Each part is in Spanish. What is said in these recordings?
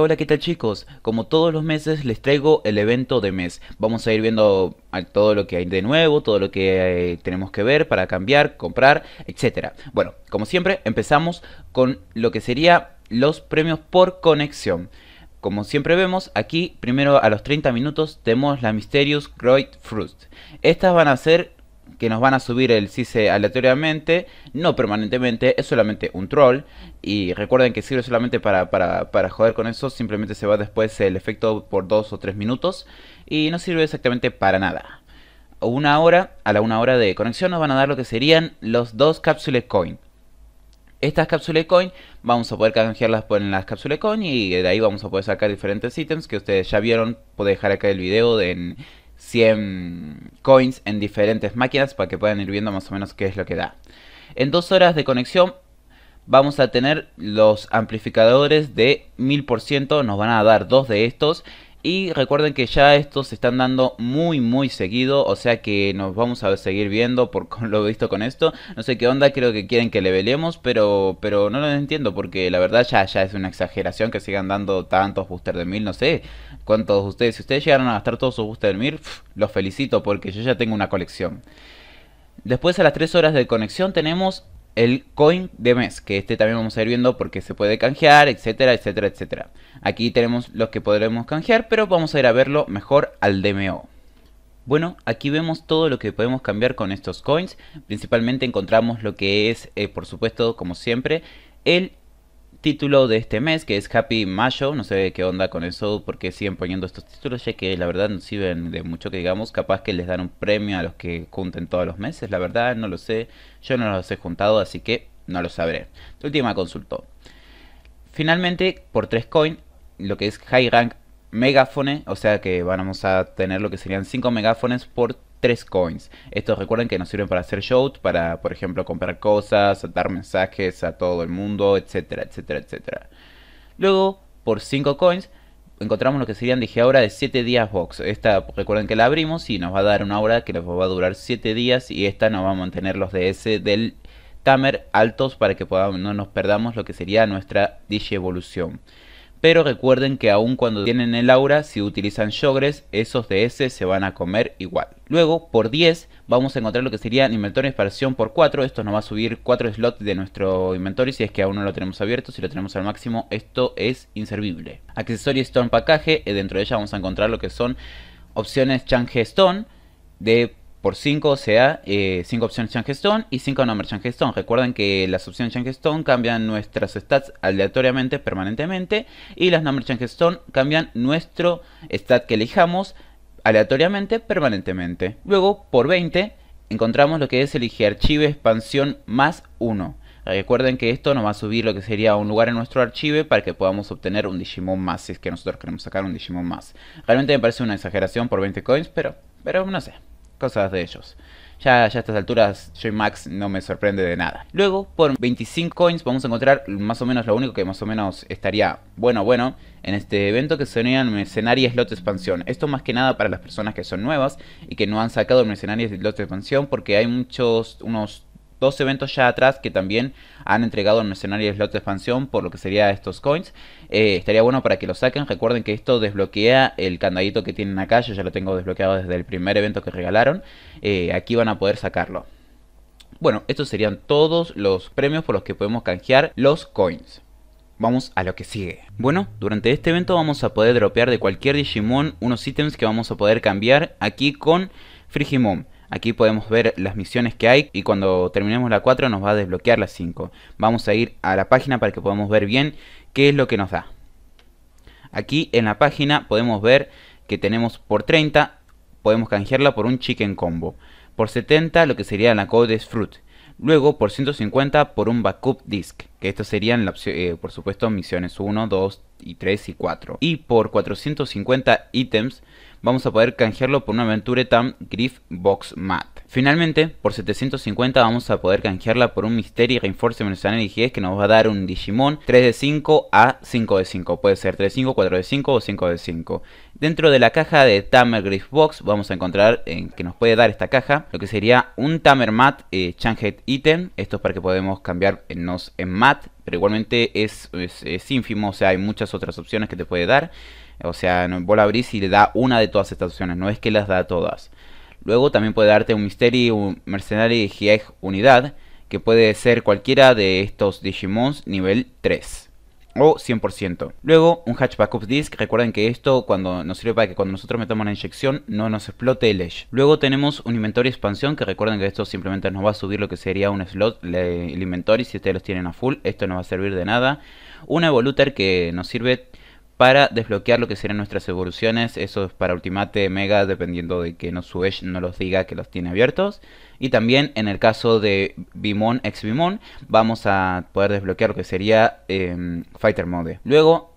Hola, ¿qué tal chicos? Como todos los meses les traigo el evento de mes. Vamos a ir viendo todo lo que hay de nuevo, todo lo que eh, tenemos que ver para cambiar, comprar, etc. Bueno, como siempre, empezamos con lo que sería los premios por conexión. Como siempre vemos, aquí primero a los 30 minutos tenemos la Mysterious Great Fruit. Estas van a ser que nos van a subir el CISE aleatoriamente, no permanentemente, es solamente un troll. Y recuerden que sirve solamente para, para, para joder con eso, simplemente se va después el efecto por dos o tres minutos y no sirve exactamente para nada. Una hora, a la una hora de conexión nos van a dar lo que serían los dos cápsules coin. Estas cápsulas coin vamos a poder canjearlas en las cápsulas coin y de ahí vamos a poder sacar diferentes ítems que ustedes ya vieron. puede dejar acá el video de 100 coins en diferentes máquinas para que puedan ir viendo más o menos qué es lo que da. En dos horas de conexión vamos a tener los amplificadores de 1000%, nos van a dar dos de estos y recuerden que ya estos se están dando muy muy seguido, o sea que nos vamos a seguir viendo por lo visto con esto. No sé qué onda, creo que quieren que le velemos, pero, pero no lo entiendo porque la verdad ya, ya es una exageración que sigan dando tantos boosters de mil, no sé cuántos ustedes. Si ustedes llegaron a gastar todos sus boosters de mil, los felicito porque yo ya tengo una colección. Después a las 3 horas de conexión tenemos el coin de mes, que este también vamos a ir viendo porque se puede canjear, etcétera, etcétera, etcétera. Aquí tenemos los que podremos canjear, pero vamos a ir a verlo mejor al DMO. Bueno, aquí vemos todo lo que podemos cambiar con estos coins. Principalmente encontramos lo que es, eh, por supuesto, como siempre, el título de este mes, que es Happy Mayo. No sé qué onda con eso, porque siguen poniendo estos títulos, ya que la verdad no sirven de mucho que digamos. Capaz que les dan un premio a los que junten todos los meses, la verdad no lo sé. Yo no los he juntado, así que no lo sabré. Última consulta. Finalmente, por 3 coin, lo que es High Rank Megafone, o sea que vamos a tener lo que serían 5 megáfones por 3 coins. Estos recuerden que nos sirven para hacer shout, para por ejemplo comprar cosas, dar mensajes a todo el mundo, etcétera, etcétera, etcétera. Luego, por 5 coins, encontramos lo que serían, dije ahora, de 7 días box. Esta, recuerden que la abrimos y nos va a dar una hora que nos va a durar 7 días y esta nos va a mantener los DS del Tamer altos para que podamos, no nos perdamos lo que sería nuestra digievolución. Evolución. Pero recuerden que aún cuando tienen el aura, si utilizan yogres, esos DS se van a comer igual. Luego, por 10, vamos a encontrar lo que sería inventario expansión por 4. Esto nos va a subir 4 slots de nuestro inventario si es que aún no lo tenemos abierto. Si lo tenemos al máximo, esto es inservible. Accesorio Stone Package, eh, dentro de ella vamos a encontrar lo que son opciones Change Stone de por 5, o sea, 5 eh, opciones Change Stone y 5 nombres Change Stone. Recuerden que las opciones Change Stone cambian nuestras stats aleatoriamente, permanentemente, y las nombres Change Stone cambian nuestro stat que elijamos aleatoriamente, permanentemente. Luego, por 20, encontramos lo que es elige archivo expansión más 1. Recuerden que esto nos va a subir lo que sería un lugar en nuestro archivo para que podamos obtener un Digimon más, si es que nosotros queremos sacar un Digimon más. Realmente me parece una exageración por 20 coins, pero, pero no sé cosas de ellos. Ya, ya, a estas alturas y max no me sorprende de nada. Luego, por 25 coins vamos a encontrar más o menos lo único que más o menos estaría bueno, bueno, en este evento que serían mercenarios Slot Expansión. Esto más que nada para las personas que son nuevas y que no han sacado el lotes Slot Expansión porque hay muchos, unos dos eventos ya atrás que también han entregado escenario de slot de expansión por lo que sería estos coins. Eh, estaría bueno para que lo saquen. Recuerden que esto desbloquea el candadito que tienen acá. Yo ya lo tengo desbloqueado desde el primer evento que regalaron. Eh, aquí van a poder sacarlo. Bueno, estos serían todos los premios por los que podemos canjear los coins. Vamos a lo que sigue. Bueno, durante este evento vamos a poder dropear de cualquier Digimon unos ítems que vamos a poder cambiar aquí con Frigimon. Aquí podemos ver las misiones que hay y cuando terminemos la 4 nos va a desbloquear la 5. Vamos a ir a la página para que podamos ver bien qué es lo que nos da. Aquí en la página podemos ver que tenemos por 30, podemos canjearla por un chicken combo. Por 70 lo que sería la Codes Fruit. Luego por 150 por un backup Disc. Que estos serían, la eh, por supuesto, misiones 1, 2 y 3 y 4. Y por 450 ítems vamos a poder canjearlo por una Tam Griff Box Mat. Finalmente, por 750 vamos a poder canjearla por un Mystery Reinforcement Energy que nos va a dar un Digimon 3 de 5 a 5 de 5. Puede ser 3 de 5, 4 de 5 o 5 de 5. Dentro de la caja de Tamer Griff Box vamos a encontrar eh, que nos puede dar esta caja lo que sería un Tamer Mat eh, Chang'e Item. Esto es para que podamos cambiarnos en Mat, pero igualmente es ínfimo, o sea, hay muchas otras opciones que te puede dar. O sea, vos la abrís y le da una de todas estas opciones, no es que las da todas. Luego también puede darte un Mystery Mercenary G.E.G. unidad, que puede ser cualquiera de estos Digimons nivel 3 o 100%. Luego, un Hatchback of Disc. Recuerden que esto cuando nos sirve para que cuando nosotros metamos una inyección no nos explote el Edge. Luego tenemos un Inventory expansión, que recuerden que esto simplemente nos va a subir lo que sería un slot, el Inventory, si ustedes los tienen a full, esto no va a servir de nada. Un Evoluter que nos sirve para desbloquear lo que serán nuestras evoluciones. Eso es para Ultimate, Mega, dependiendo de que no Edge no los diga que los tiene abiertos. Y también en el caso de Bimon ex vimón vamos a poder desbloquear lo que sería em, Fighter Mode. Luego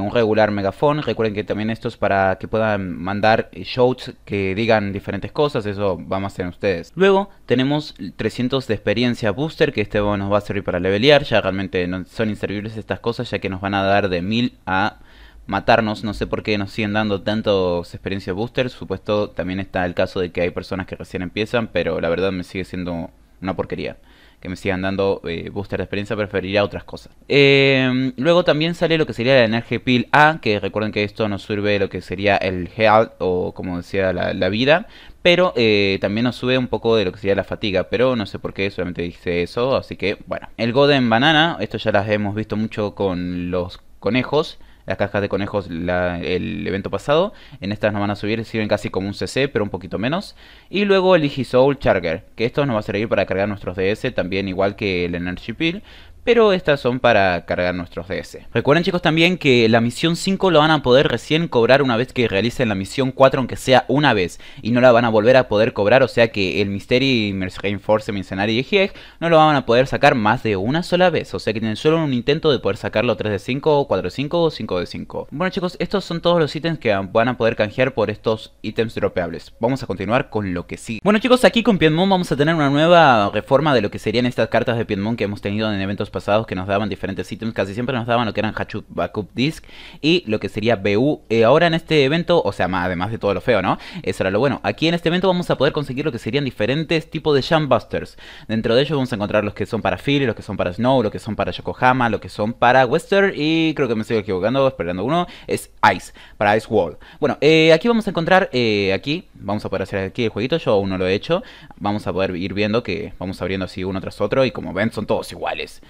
un regular megafón. Recuerden que también esto es para que puedan mandar shouts que digan diferentes cosas, eso vamos a hacer ustedes. Luego tenemos 300 de experiencia booster, que este nos va a servir para levelear, ya realmente son inservibles estas cosas, ya que nos van a dar de 1000 a matarnos, no sé por qué nos siguen dando tantos experiencia booster, supuesto también está el caso de que hay personas que recién empiezan, pero la verdad me sigue siendo una porquería que me sigan dando eh, booster de experiencia, preferiría otras cosas. Em, luego también sale lo que sería la Energy Pill A, que recuerden que esto nos sirve lo que sería el health o como decía la, vida, pero eh, también nos sube un poco de lo que sería la fatiga, pero no sé por qué, solamente dice eso, así que bueno. El Golden Banana, esto ya las hemos visto mucho con los conejos las cajas de conejos el evento pasado. En estas nos van a subir, sirven casi como un CC, pero un poquito menos. Y luego el Soul Charger, que esto nos va a servir para cargar nuestros DS, también igual que el Energy Pill, pero estas son para cargar nuestros DS. Recuerden chicos también que la misión 5 lo van a poder recién cobrar una vez que realicen la misión 4, aunque sea una vez, y no la van a volver a poder cobrar, o sea que el Mystery Reinforce Mercenary y Hieg e no lo van a poder sacar más de una sola vez, o sea que tienen solo un intento de poder sacarlo 3 de 5, 4 de 5 o 5 de 5. Bueno chicos, estos son todos los ítems que van a poder canjear por estos ítems dropeables. Vamos a continuar con lo que sí Bueno chicos, aquí con Piedmon vamos a tener una nueva reforma de lo que serían estas cartas de Piedmont que hemos tenido en eventos pasados que nos daban diferentes ítems, casi siempre nos daban lo que eran Hachub Backup Disk y lo que sería BU. Eh, ahora en este evento, o sea, más, además de todo lo feo, ¿no? Eso era lo bueno. Aquí en este evento vamos a poder conseguir lo que serían diferentes tipos de Busters Dentro de ellos vamos a encontrar los que son para Phil, los que son para Snow, los que son para Yokohama, los que son para Western y creo que me estoy equivocando, esperando uno, es Ice, para Ice Wall. Bueno, eh, aquí vamos a encontrar, eh, aquí, vamos a poder hacer aquí el jueguito, yo aún no lo he hecho. Vamos a poder ir viendo que vamos abriendo así uno tras otro y como ven son todos iguales.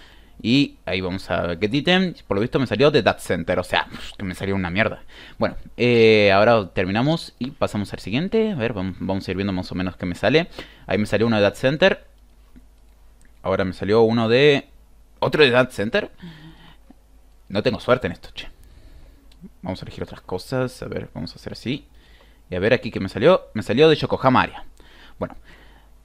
Y ahí vamos a ver qué Item. Por lo visto me salió de that Center. O sea, que me salió una mierda. Bueno, eh, ahora terminamos y pasamos al siguiente. A ver, vamos, a ir viendo más o menos qué me sale. Ahí me salió uno de Data Center. Ahora me salió uno de... ¿Otro de Data Center? No tengo suerte en esto, che. Vamos a elegir otras cosas. A ver, vamos a hacer así. Y a ver aquí qué me salió. Me salió de Yokohama Bueno,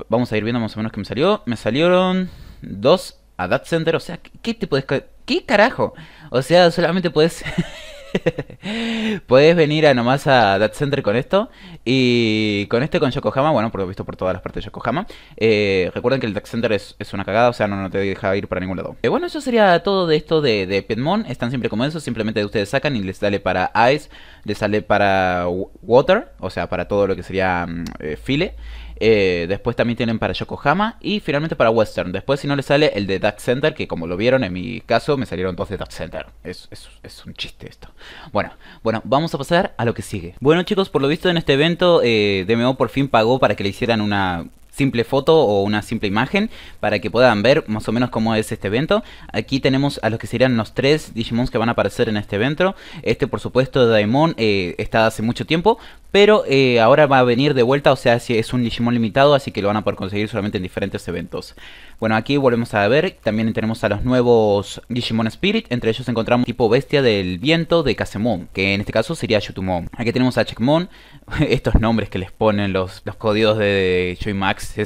vamos a ir viendo más o menos qué me salió. Me salieron dos a Death Center, o sea, ¿qué te puedes... ¿Qué carajo? O sea, solamente puedes... puedes venir a nomás a Death Center con esto. Y con este con Yokohama, bueno, porque lo visto por todas las partes de Yokohama. Eh, recuerden que el Death Center es, una cagada, o sea, no, te deja ir para ningún lado. Eh, bueno, eso sería todo de esto de, de están Es tan como eso. Simplemente ustedes sacan y les sale para Ice, les sale para Water, o sea, para todo lo que sería mm, eh, File. Eh, después también tienen para Yokohama y finalmente para Western. Después, si no le sale, el de Duck Center, que como lo vieron en mi caso, me salieron dos de Duck Center. Es, es, un chiste esto. Bueno, bueno, vamos a pasar a lo que sigue. Bueno, chicos, por lo visto en este evento, eh, DMO por fin pagó para que le hicieran una simple foto o una simple imagen para que puedan ver más o menos cómo es este evento. Aquí tenemos a los que serían los tres Digimons que van a aparecer en este evento. Este por supuesto de eh, está hace mucho tiempo, pero eh, ahora va a venir de vuelta, o sea, es un Digimon limitado, así que lo van a poder conseguir solamente en diferentes eventos. Bueno, aquí volvemos a ver, también tenemos a los nuevos Digimon Spirit, entre ellos encontramos tipo bestia del viento de Casemon, que en este caso sería Yutumon. Aquí tenemos a Checkmon, estos nombres que les ponen los, los códigos de Joy Max se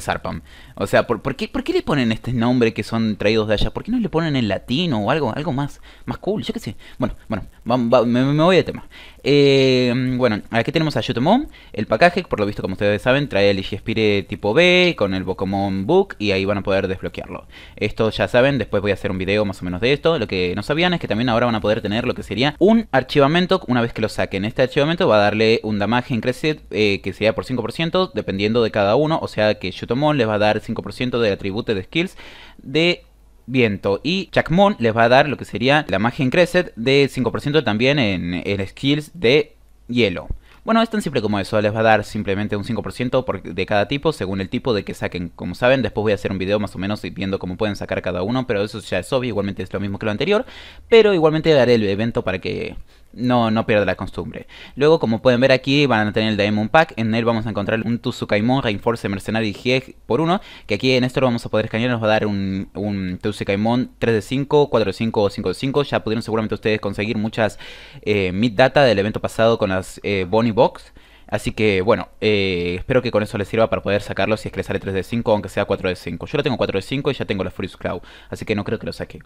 O sea, ¿por, qué, ¿por, qué, le ponen este nombre que son traídos de allá? ¿Por qué no le ponen en latino o algo, algo más, más cool? Yo qué sé. Bueno, bueno, me, voy de tema. Eh, bueno, aquí tenemos a Yutomon, el pacaje, por lo visto como ustedes saben, trae el Igespire tipo B con el Pokémon Book y ahí van a poder desbloquearlo. Esto ya saben, después voy a hacer un video más o menos de esto. Lo que no sabían es que también ahora van a poder tener lo que sería un archivamento una vez que lo saquen. Este archivamento va a darle un damage increased eh, que sería por 5% dependiendo de cada uno, o sea que Yutomon les va a dar 5% del atributo de skills de viento. Y chakmon les va a dar lo que sería la magia en Crescent de 5% también en, el skills de hielo. Bueno, es tan simple como eso, les va a dar simplemente un 5% de cada tipo, según el tipo de que saquen. Como saben, después voy a hacer un video más o menos viendo cómo pueden sacar cada uno, pero eso ya es obvio, igualmente es lo mismo que lo anterior. Pero igualmente daré el evento para que no, no pierde la costumbre. Luego, como pueden ver aquí, van a tener el Diamond Pack. En él vamos a encontrar un Tuzukaimon Reinforce, Mercenario y por uno. Que aquí en esto lo vamos a poder escanear. Nos va a dar un, un Tusukaimon 3 de 5, 4 de 5 o 5 de 5. Ya pudieron seguramente ustedes conseguir muchas eh, mid data del evento pasado con las eh, Bonnie Box. Así que bueno, eh, espero que con eso les sirva para poder sacarlo si es que le sale 3 de 5, aunque sea 4 de 5. Yo lo tengo 4 de 5 y ya tengo la Furious Cloud, así que no creo que lo saque.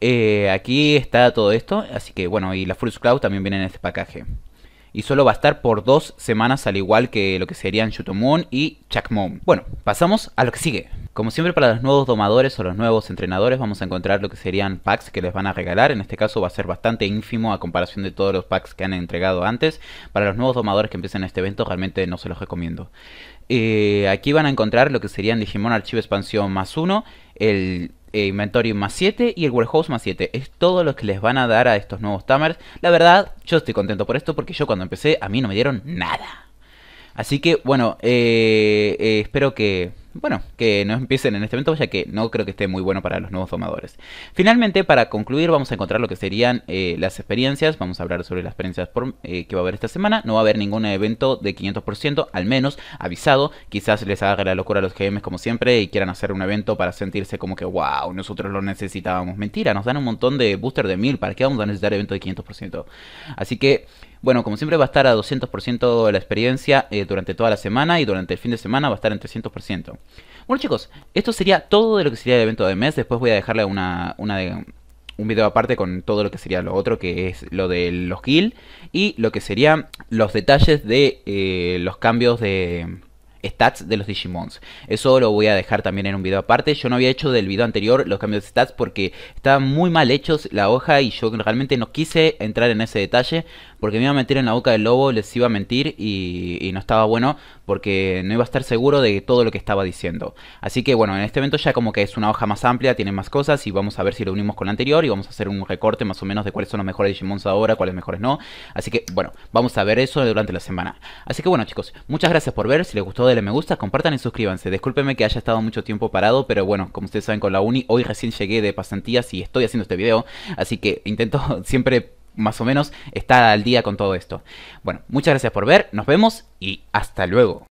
Eh, aquí está todo esto, así que bueno, y la Furious Cloud también viene en este paquete y solo va a estar por dos semanas al igual que lo que serían Shutomon y Chakmon. Bueno, pasamos a lo que sigue. Como siempre para los nuevos domadores o los nuevos entrenadores vamos a encontrar lo que serían packs que les van a regalar. En este caso va a ser bastante ínfimo a comparación de todos los packs que han entregado antes. Para los nuevos domadores que empiecen este evento realmente no se los recomiendo. Eh, aquí van a encontrar lo que serían Digimon Archivo Expansión más uno, el eh, Inventory más 7 y el Warehouse más 7. Es todo lo que les van a dar a estos nuevos Tamers. La verdad, yo estoy contento por esto porque yo cuando empecé a mí no me dieron nada. Así que bueno, eh, eh, espero que bueno, que no empiecen en este evento, ya que no creo que esté muy bueno para los nuevos tomadores Finalmente, para concluir, vamos a encontrar lo que serían eh, las experiencias. Vamos a hablar sobre las experiencias eh, que va a haber esta semana. No va a haber ningún evento de 500%, al menos avisado. Quizás les haga la locura a los GMs como siempre y quieran hacer un evento para sentirse como que, wow, nosotros lo necesitábamos. Mentira, nos dan un montón de booster de 1000. ¿Para qué vamos a necesitar evento de 500%? Así que... Bueno, como siempre va a estar a 200% la experiencia eh, durante toda la semana y durante el fin de semana va a estar en 300%. Bueno chicos, esto sería todo de lo que sería el evento de mes. Después voy a dejarle una, una de, un video aparte con todo lo que sería lo otro, que es lo de los kill y lo que serían los detalles de eh, los cambios de stats de los Digimons. Eso lo voy a dejar también en un video aparte. Yo no había hecho del video anterior los cambios de stats porque estaban muy mal hechos la hoja y yo realmente no quise entrar en ese detalle porque me iba a meter en la boca del lobo, les iba a mentir y, no estaba bueno porque no iba a estar seguro de todo lo que estaba diciendo. Así que bueno, en este evento ya como que es una hoja más amplia, tiene más cosas y vamos a ver si lo unimos con la anterior y vamos a hacer un recorte más o menos de cuáles son los mejores Digimons ahora, cuáles mejores no. Así que bueno, vamos a ver eso durante la semana. Así que bueno chicos, muchas gracias por ver, si les gustó denle me gusta, compartan y suscríbanse. Discúlpenme que haya estado mucho tiempo parado, pero bueno, como ustedes saben con la uni, hoy recién llegué de pasantías y estoy haciendo este video, así que intento siempre más o menos está al día con todo esto. Bueno, muchas gracias por ver, nos vemos y hasta luego.